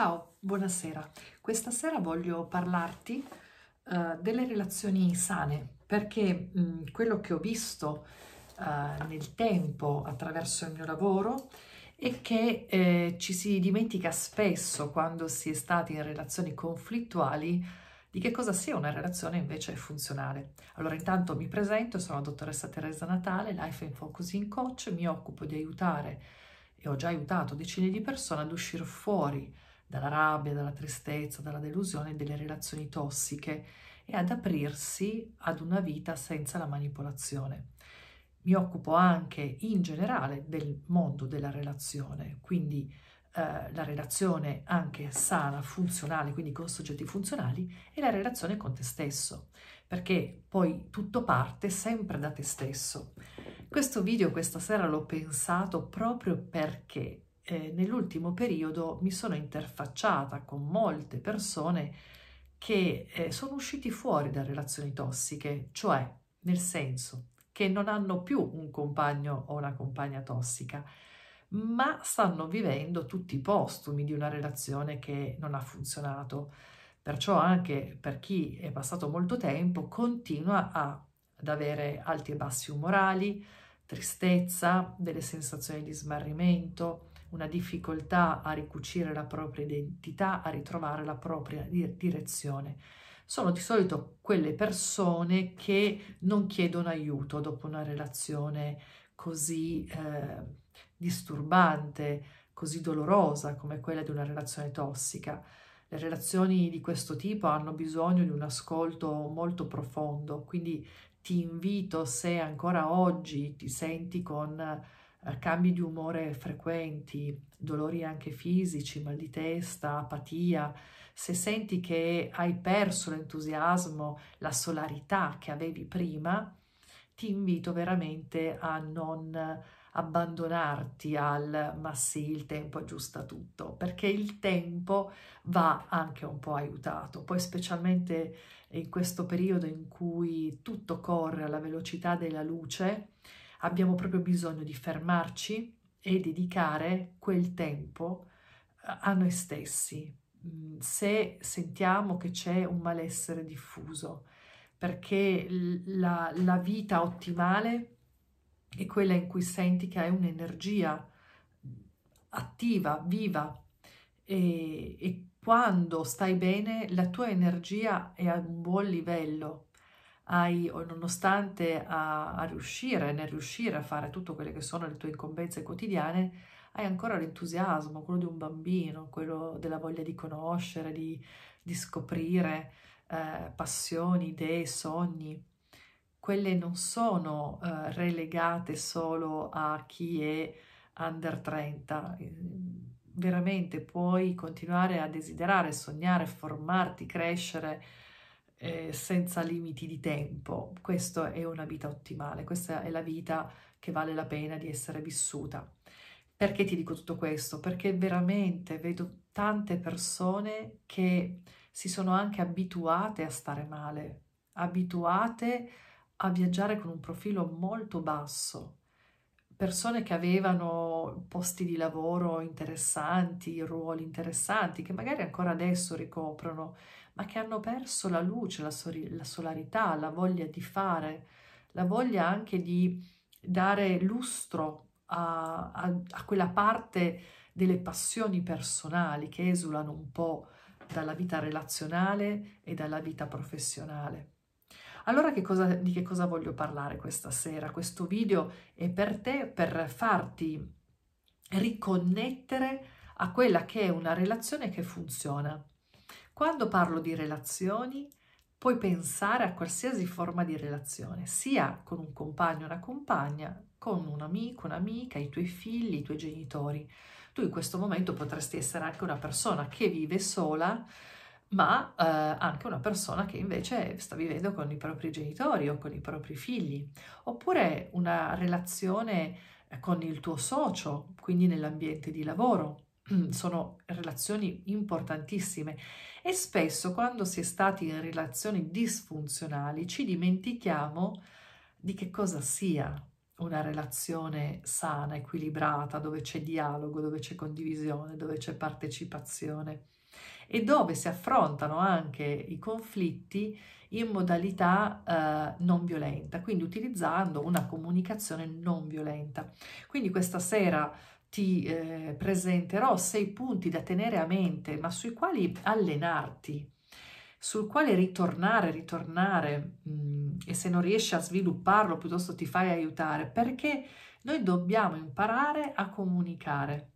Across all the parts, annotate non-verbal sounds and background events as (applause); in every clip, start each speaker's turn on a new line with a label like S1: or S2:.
S1: Ciao, buonasera. Questa sera voglio parlarti uh, delle relazioni sane perché mh, mm, quello che ho visto uh, nel tempo attraverso il mio lavoro è che eh, ci si dimentica spesso quando si è stati in relazioni conflittuali di che cosa sia una relazione invece funzionale. Allora intanto mi presento, sono la dottoressa Teresa Natale, Life and Focusing Coach, mi occupo di aiutare e ho già aiutato decine di persone ad uscire fuori dalla rabbia, dalla tristezza, dalla delusione, delle relazioni tossiche e ad aprirsi ad una vita senza la manipolazione. Mi occupo anche in generale del mondo della relazione, quindi eh, la relazione anche sana, funzionale, quindi con soggetti funzionali e la relazione con te stesso, perché poi tutto parte sempre da te stesso. Questo video questa sera l'ho pensato proprio perché eh, nell'ultimo periodo mi sono interfacciata con molte persone che eh, sono usciti fuori da relazioni tossiche, cioè nel senso che non hanno più un compagno o una compagna tossica, ma stanno vivendo tutti i postumi di una relazione che non ha funzionato. Perciò anche per chi è passato molto tempo continua a, ad avere alti e bassi umorali, tristezza, delle sensazioni di smarrimento, una difficoltà a ricucire la propria identità, a ritrovare la propria direzione. Sono di solito quelle persone che non chiedono aiuto dopo una relazione così eh, disturbante, così dolorosa come quella di una relazione tossica. Le relazioni di questo tipo hanno bisogno di un ascolto molto profondo, quindi ti invito se ancora oggi ti senti con eh, cambi di umore frequenti, dolori anche fisici, mal di testa, apatia, se senti che hai perso l'entusiasmo, la solarità che avevi prima, ti invito veramente a non abbandonarti al ma sì, il tempo aggiusta tutto, perché il tempo va anche un po' aiutato. Poi specialmente in questo periodo in cui tutto corre alla velocità della luce, abbiamo proprio bisogno di fermarci e dedicare quel tempo eh, a noi stessi, mm, se sentiamo che c'è un malessere diffuso, perché la, la vita ottimale è quella in cui senti che hai un'energia mm, attiva, viva e, e quando stai bene la tua energia è a un buon livello hai o nonostante a, a riuscire, nel riuscire a fare tutte quelle che sono le tue incombenze quotidiane, hai ancora l'entusiasmo, quello di un bambino, quello della voglia di conoscere, di, di scoprire eh, passioni, idee, sogni. Quelle non sono eh, relegate solo a chi è under 30. Veramente puoi continuare a desiderare, sognare, formarti, crescere, eh, mm. senza limiti di tempo. Questa è una vita ottimale, questa è la vita che vale la pena di essere vissuta. Perché ti dico tutto questo? Perché veramente vedo tante persone che si sono anche abituate a stare male, abituate a viaggiare con un profilo molto basso. Persone che avevano posti di lavoro interessanti, ruoli interessanti, che magari ancora adesso ricoprono, ma che hanno perso la luce, la, sor- la solarità, la voglia di fare, la voglia anche di dare lustro a, a, a quella parte delle passioni personali che esulano un po' dalla vita relazionale e dalla vita professionale. Allora che cosa, di che cosa voglio parlare questa sera? Questo video è per te, per farti riconnettere a quella che è una relazione che funziona. Quando parlo di relazioni, puoi pensare a qualsiasi forma di relazione, sia con un compagno, o una compagna, con un amico, un'amica, i tuoi figli, i tuoi genitori. Tu in questo momento potresti essere anche una persona che vive sola, ma eh, anche una persona che invece sta vivendo con i propri genitori o con i propri figli, oppure una relazione eh, con il tuo socio, quindi nell'ambiente di lavoro (clears throat) sono relazioni importantissime e spesso quando si è stati in relazioni disfunzionali ci dimentichiamo di che cosa sia una relazione sana, equilibrata, dove c'è dialogo, dove c'è condivisione, dove c'è partecipazione e dove si affrontano anche i conflitti in modalità eh, non violenta, quindi utilizzando una comunicazione non violenta. Quindi questa sera ti eh, presenterò sei punti da tenere a mente, ma sui quali allenarti, sul quale ritornare, ritornare mh, mm, e se non riesci a svilupparlo piuttosto ti fai aiutare, perché noi dobbiamo imparare a comunicare,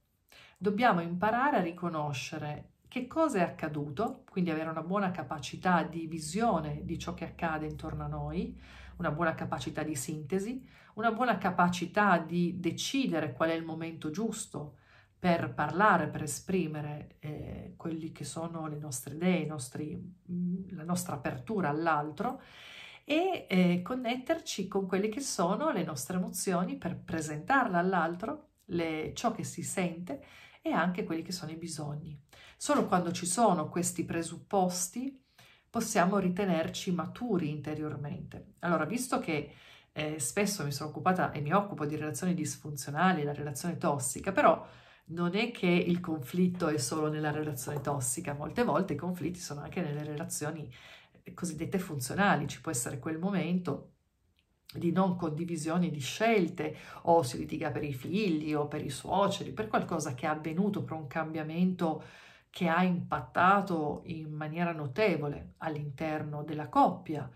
S1: dobbiamo imparare a riconoscere che cosa è accaduto, quindi avere una buona capacità di visione di ciò che accade intorno a noi, una buona capacità di sintesi, una buona capacità di decidere qual è il momento giusto per parlare, per esprimere eh, quelli che sono le nostre idee, nostri, mm, la nostra apertura all'altro e eh, connetterci con quelle che sono le nostre emozioni per presentarle all'altro, le, ciò che si sente e anche quelli che sono i bisogni. Solo quando ci sono questi presupposti possiamo ritenerci maturi interiormente. Allora, visto che eh, spesso mi sono occupata e mi occupo di relazioni disfunzionali, la relazione tossica, però non è che il conflitto è solo nella relazione tossica, molte volte i conflitti sono anche nelle relazioni eh, cosiddette funzionali, ci può essere quel momento di non condivisione di scelte o si litiga per i figli o per i suoceri, per qualcosa che è avvenuto, per un cambiamento che ha impattato in maniera notevole all'interno della coppia.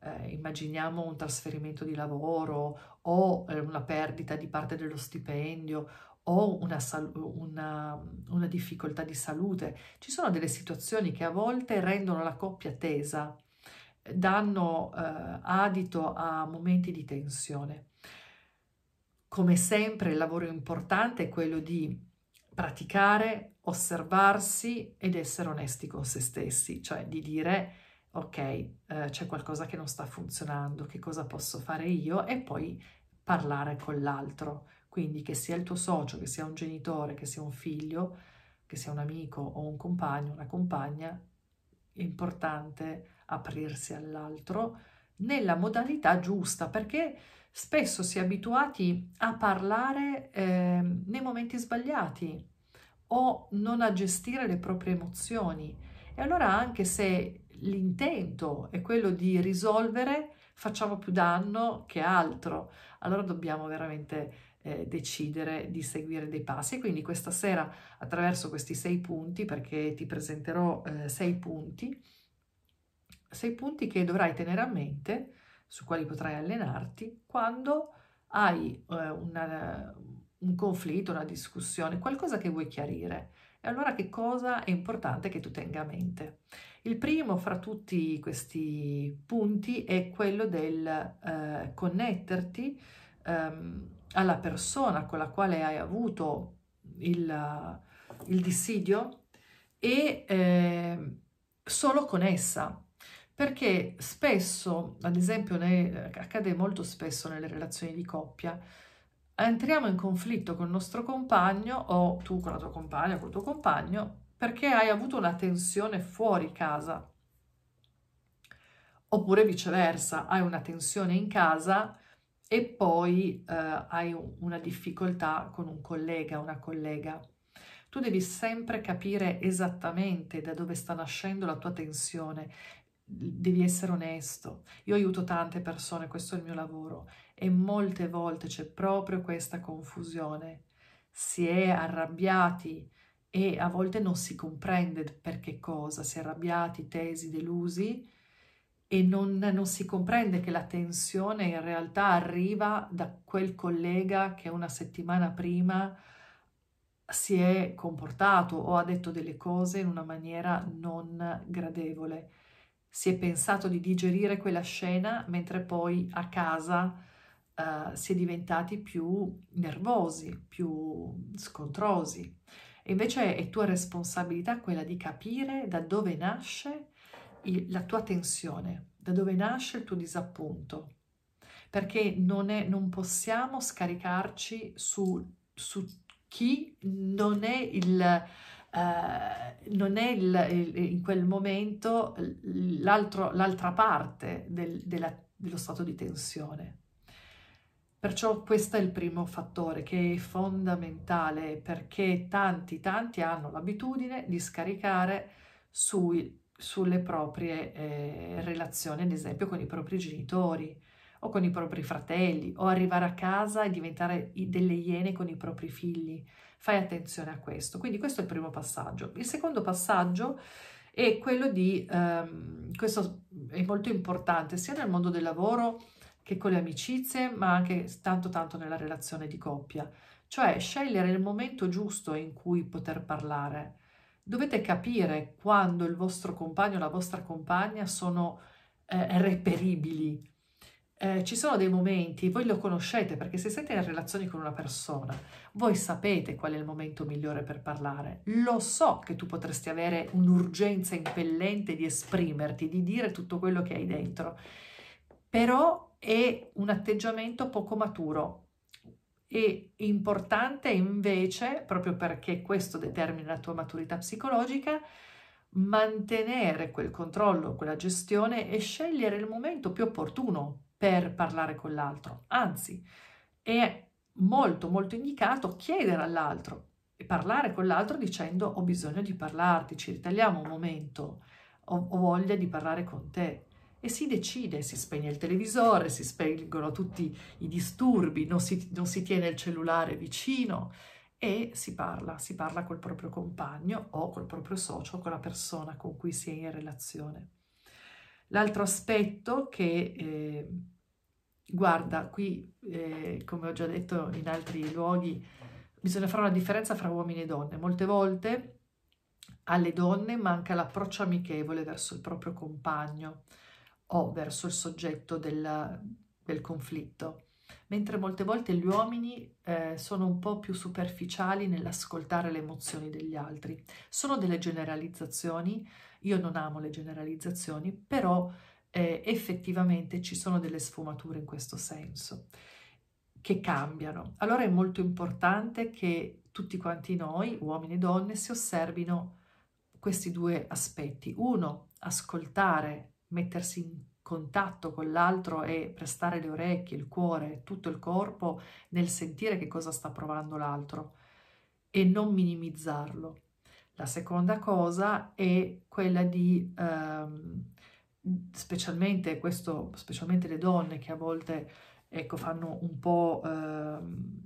S1: Eh, immaginiamo un trasferimento di lavoro o eh, una perdita di parte dello stipendio o una, una, una difficoltà di salute. Ci sono delle situazioni che a volte rendono la coppia tesa, danno eh, adito a momenti di tensione. Come sempre il lavoro importante è quello di praticare osservarsi ed essere onesti con se stessi, cioè di dire ok, eh, c'è qualcosa che non sta funzionando, che cosa posso fare io e poi parlare con l'altro. Quindi che sia il tuo socio, che sia un genitore, che sia un figlio, che sia un amico o un compagno, una compagna, è importante aprirsi all'altro nella modalità giusta perché spesso si è abituati a parlare eh, nei momenti sbagliati o non a gestire le proprie emozioni. E allora anche se l'intento è quello di risolvere, facciamo più danno che altro. Allora dobbiamo veramente eh, decidere di seguire dei passi. Quindi questa sera attraverso questi sei punti, perché ti presenterò eh, sei punti, sei punti che dovrai tenere a mente, su quali potrai allenarti, quando hai eh, una, un conflitto, una discussione, qualcosa che vuoi chiarire. E allora che cosa è importante che tu tenga a mente? Il primo fra tutti questi punti è quello del eh, connetterti ehm, alla persona con la quale hai avuto il, il dissidio e eh, solo con essa, perché spesso, ad esempio, ne, accade molto spesso nelle relazioni di coppia, entriamo in conflitto con il nostro compagno o tu con la tua compagna, con il tuo compagno, perché hai avuto una tensione fuori casa. Oppure viceversa, hai una tensione in casa e poi eh, hai una difficoltà con un collega, una collega. Tu devi sempre capire esattamente da dove sta nascendo la tua tensione devi essere onesto. Io aiuto tante persone, questo è il mio lavoro e molte volte c'è proprio questa confusione. Si è arrabbiati e a volte non si comprende per che cosa, si è arrabbiati, tesi, delusi e non, non si comprende che la tensione in realtà arriva da quel collega che una settimana prima si è comportato o ha detto delle cose in una maniera non gradevole. Si è pensato di digerire quella scena mentre poi a casa uh, si è diventati più nervosi, più scontrosi. E invece è tua responsabilità quella di capire da dove nasce il, la tua tensione, da dove nasce il tuo disappunto, perché non, è, non possiamo scaricarci su, su chi non è il... Uh, non è il, il, in quel momento l'altra parte del, della, dello stato di tensione. Perciò questo è il primo fattore che è fondamentale perché tanti, tanti hanno l'abitudine di scaricare sui, sulle proprie eh, relazioni, ad esempio con i propri genitori o con i propri fratelli, o arrivare a casa e diventare delle iene con i propri figli. Fai attenzione a questo. Quindi questo è il primo passaggio. Il secondo passaggio è quello di, ehm, questo è molto importante sia nel mondo del lavoro, che con le amicizie, ma anche tanto tanto nella relazione di coppia. Cioè scegliere il momento giusto in cui poter parlare. Dovete capire quando il vostro compagno o la vostra compagna sono eh, reperibili. Eh, ci sono dei momenti, voi lo conoscete perché se siete in relazione con una persona, voi sapete qual è il momento migliore per parlare. Lo so che tu potresti avere un'urgenza impellente di esprimerti, di dire tutto quello che hai dentro, però e un atteggiamento poco maturo. E importante invece, proprio perché questo determina la tua maturità psicologica, mantenere quel controllo, quella gestione e scegliere il momento più opportuno per parlare con l'altro. Anzi, è molto molto indicato chiedere all'altro e parlare con l'altro dicendo ho bisogno di parlarti, ci ritagliamo un momento, ho, ho voglia di parlare con te e si decide, si spegne il televisore, si spengono tutti i disturbi, non si, non si tiene il cellulare vicino e si parla, si parla col proprio compagno o col proprio socio, con la persona con cui si è in relazione. L'altro aspetto che eh, guarda qui, eh, come ho già detto in altri luoghi, bisogna fare una differenza fra uomini e donne. Molte volte alle donne manca l'approccio amichevole verso il proprio compagno, ho verso il soggetto del, del conflitto, mentre molte volte gli uomini eh, sono un po' più superficiali nell'ascoltare le emozioni degli altri. Sono delle generalizzazioni, io non amo le generalizzazioni, però eh, effettivamente ci sono delle sfumature in questo senso che cambiano. Allora è molto importante che tutti quanti noi, uomini e donne, si osservino questi due aspetti. Uno, ascoltare mettersi in contatto con l'altro e prestare le orecchie, il cuore, tutto il corpo nel sentire che cosa sta provando l'altro e non minimizzarlo. La seconda cosa è quella di, ehm, specialmente, questo, specialmente le donne che a volte ecco, fanno un po' ehm,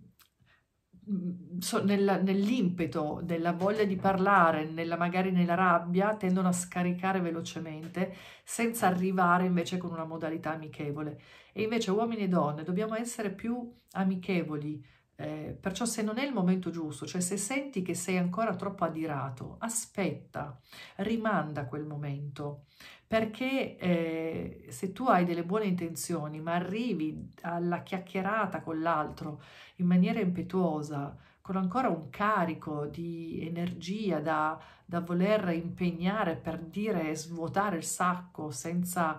S1: Mhmm, so, nella, nell'impeto, della voglia di parlare, nella, magari nella rabbia, tendono a scaricare velocemente senza arrivare invece con una modalità amichevole. E invece uomini e donne dobbiamo essere più amichevoli, eh, perciò se non è il momento giusto, cioè se senti che sei ancora troppo adirato, aspetta, rimanda quel momento, perché eh, se tu hai delle buone intenzioni, ma arrivi alla chiacchierata con l'altro in maniera impetuosa, con ancora un carico di energia da, da voler impegnare per dire svuotare il sacco senza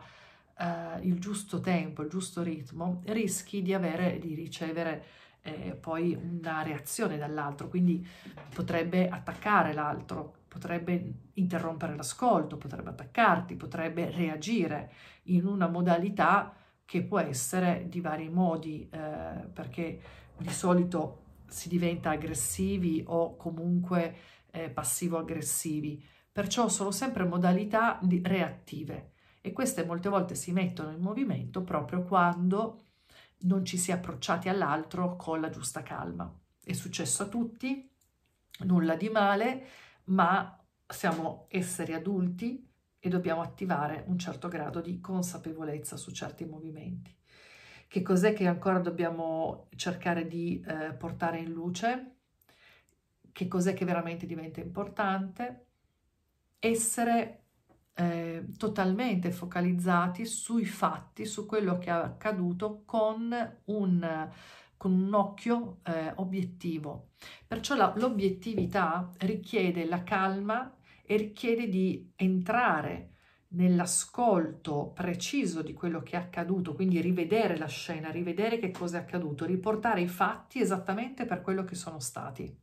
S1: eh, il giusto tempo, il giusto ritmo, rischi di, avere, di ricevere eh, poi una reazione dall'altro, quindi potrebbe attaccare l'altro, potrebbe interrompere l'ascolto, potrebbe attaccarti, potrebbe reagire in una modalità che può essere di vari modi, eh, perché di solito si diventa aggressivi o comunque eh, passivo-aggressivi, perciò sono sempre modalità reattive e queste molte volte si mettono in movimento proprio quando non ci si è approcciati all'altro con la giusta calma. È successo a tutti, nulla di male, ma siamo esseri adulti e dobbiamo attivare un certo grado di consapevolezza su certi movimenti. Che cos'è che ancora dobbiamo cercare di eh, portare in luce? Che cos'è che veramente diventa importante? Essere eh, totalmente focalizzati sui fatti, su quello che è accaduto con un, con un occhio eh, obiettivo. Perciò la, l'obiettività richiede la calma e richiede di entrare nell'ascolto preciso di quello che è accaduto, quindi rivedere la scena, rivedere che cosa è accaduto, riportare i fatti esattamente per quello che sono stati.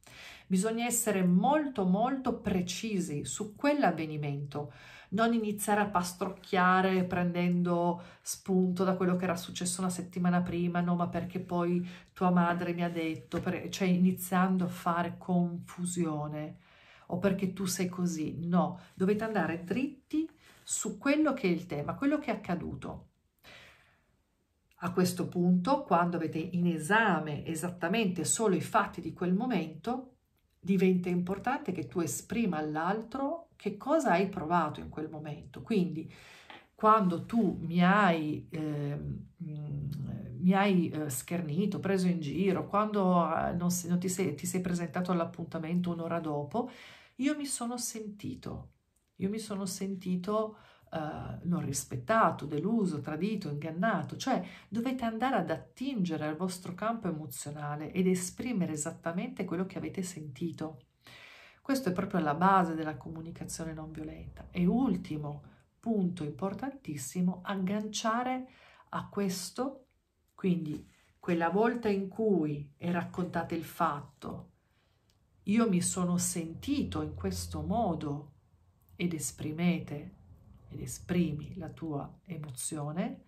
S1: Bisogna essere molto molto precisi su quell'avvenimento, non iniziare a pastrocchiare prendendo spunto da quello che era successo una settimana prima, no ma perché poi tua madre mi ha detto, cioè iniziando a fare confusione o perché tu sei così, no, dovete andare dritti su quello che è il tema, quello che è accaduto. A questo punto, quando avete in esame esattamente solo i fatti di quel momento, diventa importante che tu esprima all'altro che cosa hai provato in quel momento. Quindi quando tu mi hai, eh, mi hai eh, schernito, preso in giro, quando eh, non, non ti, sei, ti sei presentato all'appuntamento un'ora dopo, io mi sono sentito, io mi sono sentito eh, non rispettato, deluso, tradito, ingannato, cioè dovete andare ad attingere al vostro campo emozionale ed esprimere esattamente quello che avete sentito. Questo è proprio la base della comunicazione non violenta. E ultimo punto importantissimo, agganciare a questo, quindi quella volta in cui è raccontato il fatto, io mi sono sentito in questo modo ed esprimete ed esprimi la tua emozione,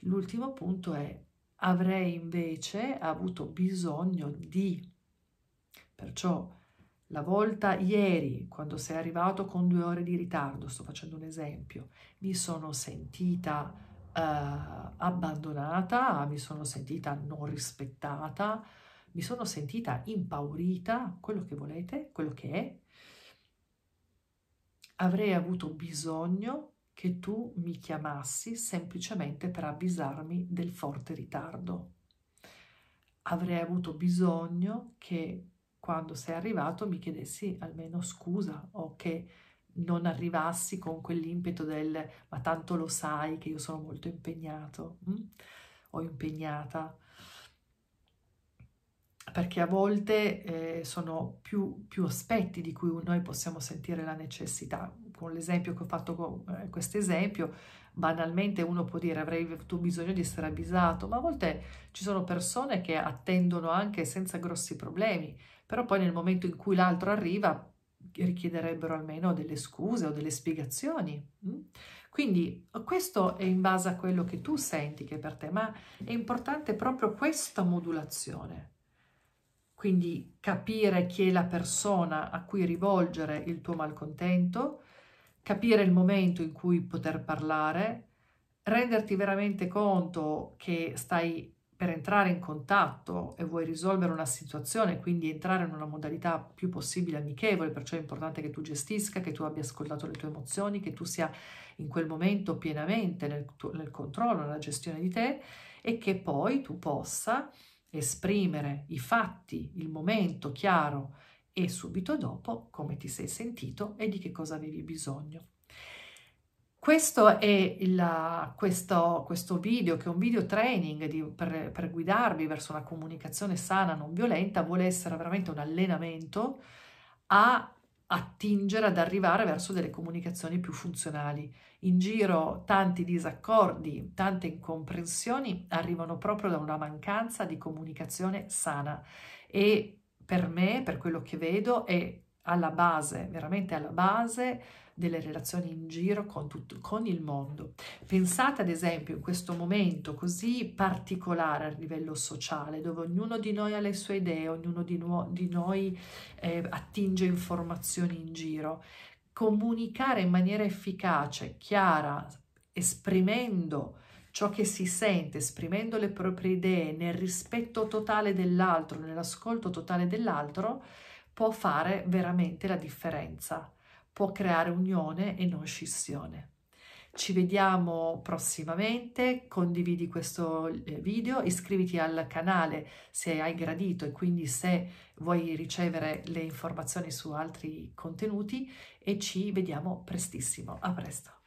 S1: l'ultimo punto è avrei invece avuto bisogno di, perciò la volta ieri, quando sei arrivato con due ore di ritardo, sto facendo un esempio, mi sono sentita eh, abbandonata, mi sono sentita non rispettata, mi sono sentita impaurita, quello che volete, quello che è. Avrei avuto bisogno che tu mi chiamassi semplicemente per avvisarmi del forte ritardo. Avrei avuto bisogno che quando sei arrivato mi chiedessi almeno scusa o che non arrivassi con quell'impeto del ma tanto lo sai che io sono molto impegnato mh? Mm? o impegnata perché a volte eh, sono più, più aspetti di cui noi possiamo sentire la necessità con l'esempio che ho fatto con eh, questo esempio, banalmente uno può dire avrei avuto bisogno di essere avvisato, ma a volte ci sono persone che attendono anche senza grossi problemi, però poi nel momento in cui l'altro arriva richiederebbero almeno delle scuse o delle spiegazioni. Mm? Quindi questo è in base a quello che tu senti che è per te, ma è importante proprio questa modulazione. Quindi capire chi è la persona a cui rivolgere il tuo malcontento, capire il momento in cui poter parlare, renderti veramente conto che stai per entrare in contatto e vuoi risolvere una situazione, quindi entrare in una modalità più possibile amichevole, perciò è importante che tu gestisca, che tu abbia ascoltato le tue emozioni, che tu sia in quel momento pienamente nel, tuo, nel controllo, nella gestione di te e che poi tu possa esprimere i fatti, il momento chiaro, e subito dopo come ti sei sentito e di che cosa avevi bisogno. Questo è il, questo, questo, video, che è un video training di, per, per, guidarvi verso una comunicazione sana, non violenta, vuole essere veramente un allenamento a attingere, ad arrivare verso delle comunicazioni più funzionali. In giro tanti disaccordi, tante incomprensioni arrivano proprio da una mancanza di comunicazione sana e per me, per quello che vedo, è alla base, veramente alla base delle relazioni in giro con, tutto, con il mondo. Pensate ad esempio in questo momento così particolare a livello sociale, dove ognuno di noi ha le sue idee, ognuno di, no, di noi eh, attinge informazioni in giro, comunicare in maniera efficace, chiara, esprimendo ciò che si sente esprimendo le proprie idee nel rispetto totale dell'altro, nell'ascolto totale dell'altro, può fare veramente la differenza, può creare unione e non scissione. Ci vediamo prossimamente, condividi questo eh, video, iscriviti al canale se hai gradito e quindi se vuoi ricevere le informazioni su altri contenuti e ci vediamo prestissimo. A presto!